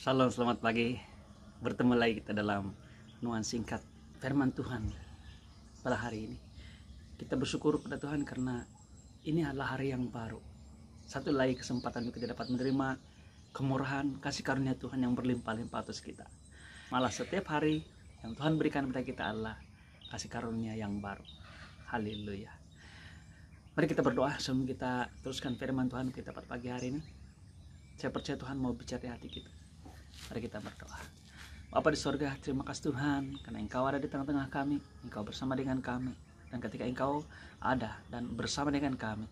Salam selamat pagi. Bertemu lagi kita dalam nuan singkat firman Tuhan pada hari ini. Kita bersyukur kepada Tuhan karena ini adalah hari yang baru. Satu lagi kesempatan kita dapat menerima kemurahan kasih karunia Tuhan yang berlimpah-limpah atas kita. Malah setiap hari yang Tuhan berikan kepada kita adalah kasih karunia yang baru. Haleluya. Mari kita berdoa sebelum kita teruskan firman Tuhan kita pada pagi hari ini. Saya percaya Tuhan mau bicara di hati kita. Mari kita berdoa. Bapa di sorga, terima kasih Tuhan karena Engkau ada di tengah-tengah kami, Engkau bersama dengan kami. Dan ketika Engkau ada dan bersama dengan kami,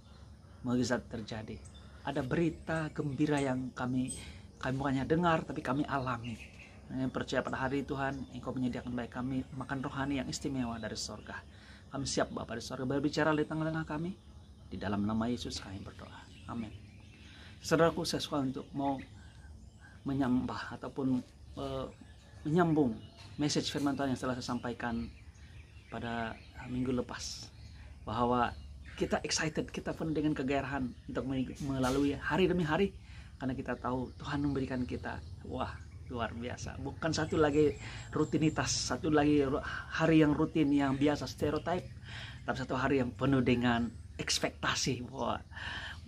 mujizat terjadi. Ada berita gembira yang kami kami bukannya dengar tapi kami alami. Yang percaya pada hari Tuhan, Engkau menyediakan baik kami makan rohani yang istimewa dari sorga. Kami siap Bapa di sorga berbicara di tengah-tengah kami. Di dalam nama Yesus kami berdoa. Amin. Saudaraku, saya suka untuk mau menyambah ataupun e, menyambung message firman Tuhan yang telah saya sampaikan pada eh, minggu lepas bahwa kita excited, kita penuh dengan kegairahan untuk melalui hari demi hari karena kita tahu Tuhan memberikan kita wah luar biasa bukan satu lagi rutinitas satu lagi hari yang rutin yang biasa stereotype tapi satu hari yang penuh dengan ekspektasi wah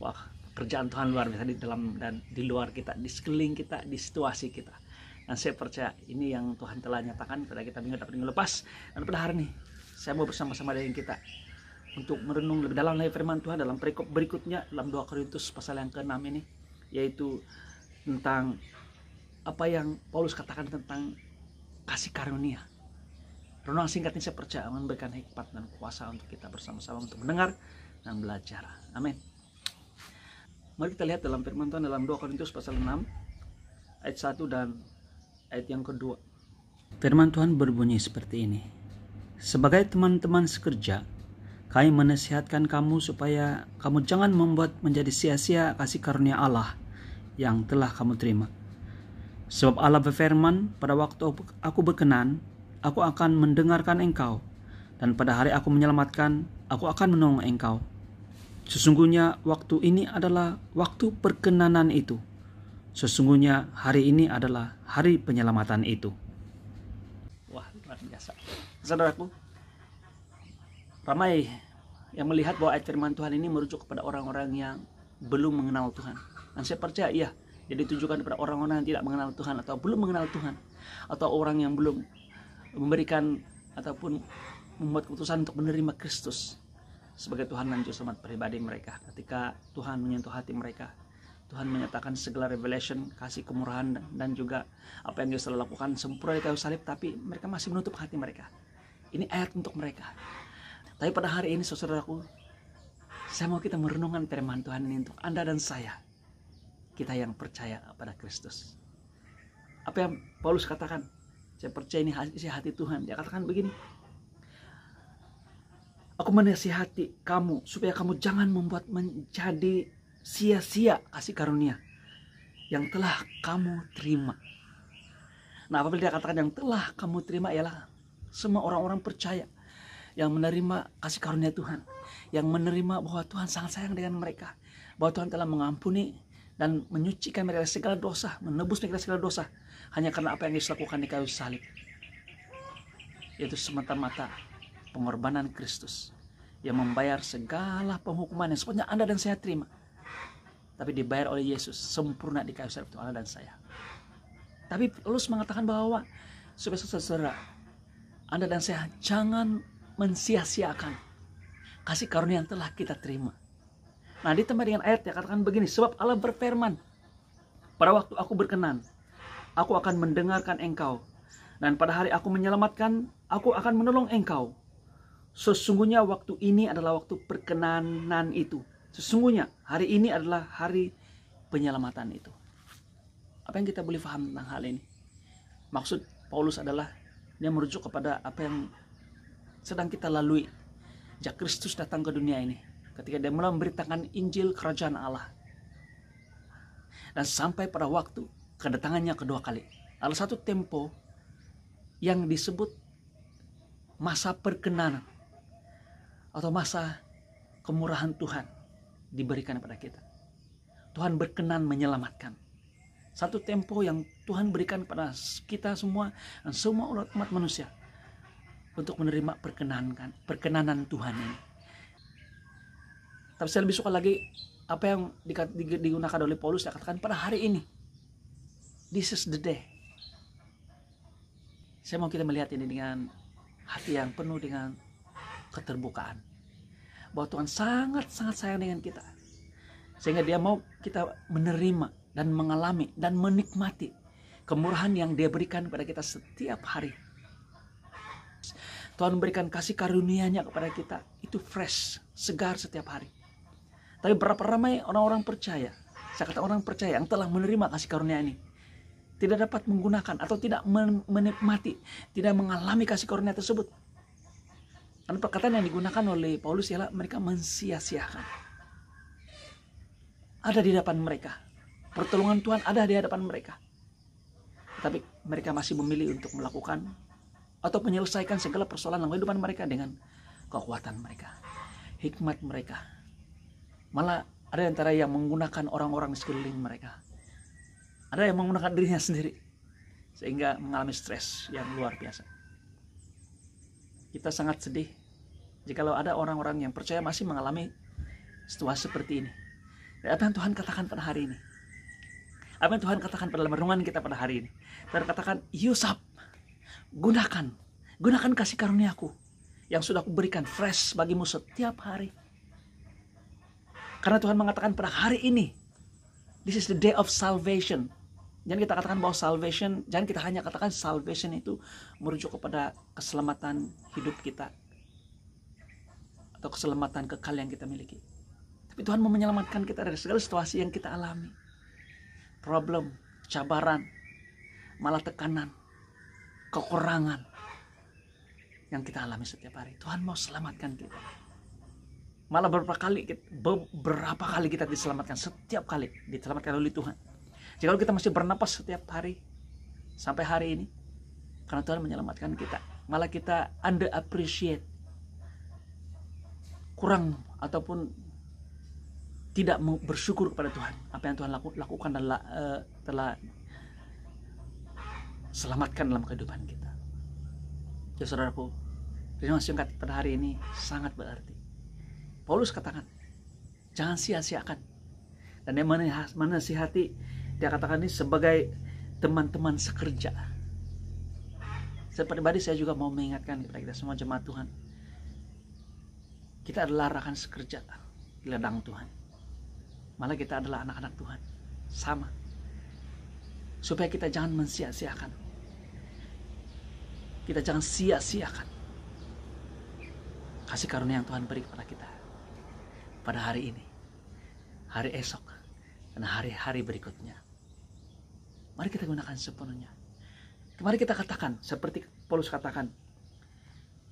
wah pekerjaan Tuhan luar biasa di dalam dan di luar kita, di sekeliling kita, di situasi kita. Dan saya percaya ini yang Tuhan telah nyatakan kepada kita minggu dapat minggu lepas dan pada hari ini saya mau bersama-sama dengan kita untuk merenung lebih dalam lagi firman Tuhan dalam perikop berikutnya dalam 2 Korintus pasal yang ke-6 ini yaitu tentang apa yang Paulus katakan tentang kasih karunia. Renungan singkat ini saya percaya memberikan hikmat dan kuasa untuk kita bersama-sama untuk mendengar dan belajar. Amin. Mari kita lihat dalam firman Tuhan dalam 2 Korintus pasal 6 ayat 1 dan ayat yang kedua. Firman Tuhan berbunyi seperti ini. Sebagai teman-teman sekerja, kami menasihatkan kamu supaya kamu jangan membuat menjadi sia-sia kasih karunia Allah yang telah kamu terima. Sebab Allah berfirman, pada waktu aku berkenan, aku akan mendengarkan engkau, dan pada hari aku menyelamatkan, aku akan menolong engkau Sesungguhnya waktu ini adalah waktu perkenanan itu. Sesungguhnya hari ini adalah hari penyelamatan itu. Wah, luar biasa. Saudaraku, ramai yang melihat bahwa ayat firman Tuhan ini merujuk kepada orang-orang yang belum mengenal Tuhan. Dan saya percaya iya, jadi ditujukan kepada orang-orang yang tidak mengenal Tuhan atau belum mengenal Tuhan atau orang yang belum memberikan ataupun membuat keputusan untuk menerima Kristus sebagai Tuhan dan Juru Selamat pribadi mereka. Ketika Tuhan menyentuh hati mereka, Tuhan menyatakan segala revelation, kasih kemurahan, dan juga apa yang Dia Yesus lakukan sempurna di kayu salib, tapi mereka masih menutup hati mereka. Ini ayat untuk mereka. Tapi pada hari ini, saudaraku, saya mau kita merenungkan firman Tuhan ini untuk Anda dan saya. Kita yang percaya pada Kristus. Apa yang Paulus katakan? Saya percaya ini isi hati Tuhan. Dia katakan begini, Aku menasihati kamu supaya kamu jangan membuat menjadi sia-sia kasih karunia yang telah kamu terima. Nah, apabila dia katakan yang telah kamu terima ialah semua orang-orang percaya yang menerima kasih karunia Tuhan, yang menerima bahwa Tuhan sangat sayang dengan mereka, bahwa Tuhan telah mengampuni dan menyucikan mereka dari segala dosa, menebus mereka dari segala dosa hanya karena apa yang Yesus lakukan di kayu salib. Yaitu semata-mata pengorbanan Kristus yang membayar segala penghukuman yang sebenarnya Anda dan saya terima. Tapi dibayar oleh Yesus sempurna di kayu salib itu Anda dan saya. Tapi Paulus mengatakan bahwa supaya saudara Anda dan saya jangan mensia-siakan kasih karunia yang telah kita terima. Nah, ditambah dengan ayat yang katakan begini, sebab Allah berfirman, pada waktu aku berkenan, aku akan mendengarkan engkau, dan pada hari aku menyelamatkan, aku akan menolong engkau, Sesungguhnya waktu ini adalah waktu perkenanan itu. Sesungguhnya hari ini adalah hari penyelamatan itu. Apa yang kita boleh faham tentang hal ini? Maksud Paulus adalah dia merujuk kepada apa yang sedang kita lalui. Sejak Kristus datang ke dunia ini. Ketika dia mulai memberitakan Injil Kerajaan Allah. Dan sampai pada waktu kedatangannya kedua kali. Ada satu tempo yang disebut masa perkenanan atau masa kemurahan Tuhan diberikan kepada kita. Tuhan berkenan menyelamatkan. Satu tempo yang Tuhan berikan kepada kita semua semua umat manusia untuk menerima perkenankan, perkenanan Tuhan ini. Tapi saya lebih suka lagi apa yang digunakan oleh Paulus dia katakan pada hari ini. This is the day. Saya mau kita melihat ini dengan hati yang penuh dengan keterbukaan. Bahwa Tuhan sangat-sangat sayang dengan kita. Sehingga dia mau kita menerima dan mengalami dan menikmati kemurahan yang dia berikan kepada kita setiap hari. Tuhan memberikan kasih karunia-Nya kepada kita. Itu fresh, segar setiap hari. Tapi berapa ramai orang-orang percaya, saya kata orang percaya yang telah menerima kasih karunia ini, tidak dapat menggunakan atau tidak menikmati, tidak mengalami kasih karunia tersebut. Karena perkataan yang digunakan oleh Paulus ialah mereka mensia-siakan. Ada di depan mereka. Pertolongan Tuhan ada di hadapan mereka. Tapi mereka masih memilih untuk melakukan atau menyelesaikan segala persoalan dalam kehidupan mereka dengan kekuatan mereka, hikmat mereka. Malah ada antara yang menggunakan orang-orang di sekeliling mereka. Ada yang menggunakan dirinya sendiri sehingga mengalami stres yang luar biasa. Kita sangat sedih kalau ada orang-orang yang percaya masih mengalami situasi seperti ini. Dan ya, apa yang Tuhan katakan pada hari ini? Apa yang Tuhan katakan pada renungan kita pada hari ini? Tuhan katakan, Yusuf, gunakan. Gunakan kasih karuniaku yang sudah aku berikan fresh bagimu setiap hari. Karena Tuhan mengatakan pada hari ini, this is the day of salvation. Jangan kita katakan bahwa salvation, jangan kita hanya katakan salvation itu merujuk kepada keselamatan hidup kita atau keselamatan kekal yang kita miliki. Tapi Tuhan mau menyelamatkan kita dari segala situasi yang kita alami. Problem, cabaran, malah tekanan, kekurangan yang kita alami setiap hari. Tuhan mau selamatkan kita. Malah beberapa kali beberapa kali kita diselamatkan setiap kali diselamatkan oleh Tuhan. Jika kita masih bernapas setiap hari sampai hari ini karena Tuhan menyelamatkan kita, malah kita under appreciate kurang ataupun tidak bersyukur kepada Tuhan apa yang Tuhan laku, lakukan dan uh, telah selamatkan dalam kehidupan kita ya saudaraku renungan singkat pada hari ini sangat berarti Paulus katakan jangan sia-siakan dan yang mana si hati, dia katakan ini sebagai teman-teman sekerja saya pribadi saya juga mau mengingatkan kepada kita semua jemaat Tuhan kita adalah rakan sekerja di ladang Tuhan. Malah kita adalah anak-anak Tuhan. Sama. Supaya kita jangan mensia-siakan. Kita jangan sia-siakan. Kasih karunia yang Tuhan beri kepada kita. Pada hari ini. Hari esok. Dan hari-hari berikutnya. Mari kita gunakan sepenuhnya. Mari kita katakan seperti Paulus katakan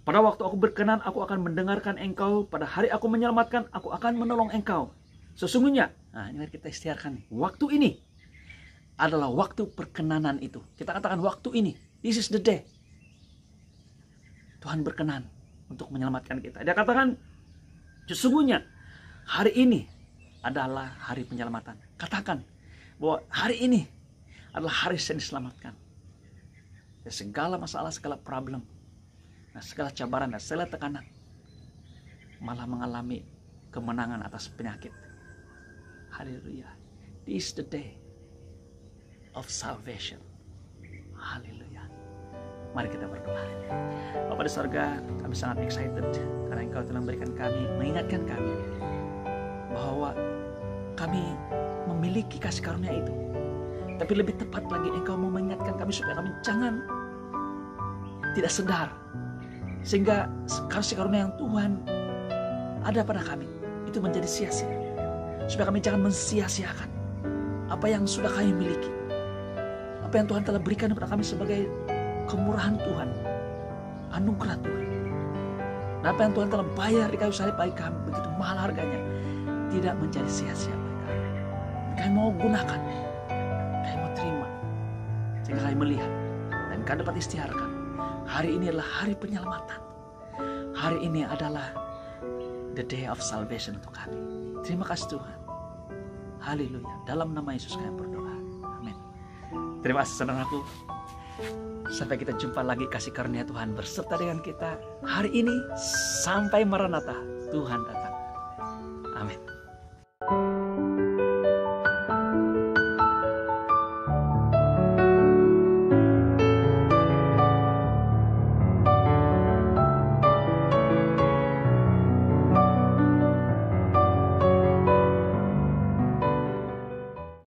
pada waktu aku berkenan, aku akan mendengarkan engkau. Pada hari aku menyelamatkan, aku akan menolong engkau. Sesungguhnya, nah ini kita istiarkan Waktu ini adalah waktu perkenanan itu. Kita katakan waktu ini. This is the day. Tuhan berkenan untuk menyelamatkan kita. Dia katakan, sesungguhnya hari ini adalah hari penyelamatan. Katakan bahwa hari ini adalah hari saya diselamatkan. Dan ya, segala masalah, segala problem Nah, segala cabaran dan segala tekanan malah mengalami kemenangan atas penyakit. Haleluya. This is the day of salvation. Haleluya. Mari kita berdoa. Bapak di sorga, kami sangat excited karena Engkau telah memberikan kami, mengingatkan kami bahwa kami memiliki kasih karunia itu. Tapi lebih tepat lagi Engkau mau mengingatkan kami supaya kami jangan tidak sedar sehingga kasih karunia yang Tuhan ada pada kami itu menjadi sia-sia. Supaya kami jangan mensia-siakan apa yang sudah kami miliki. Apa yang Tuhan telah berikan kepada kami sebagai kemurahan Tuhan, anugerah Tuhan. Dan apa yang Tuhan telah bayar di kayu salib bagi kami begitu mahal harganya tidak menjadi sia-sia bagi kami. Kami mau gunakan, kami mau terima, sehingga kami melihat dan kami dapat istiharkan Hari ini adalah hari penyelamatan. Hari ini adalah the day of salvation untuk kami. Terima kasih Tuhan. Haleluya. Dalam nama Yesus kami berdoa. Amin. Terima kasih senang aku. Sampai kita jumpa lagi kasih karunia Tuhan berserta dengan kita hari ini sampai Maranatha Tuhan datang. Amin.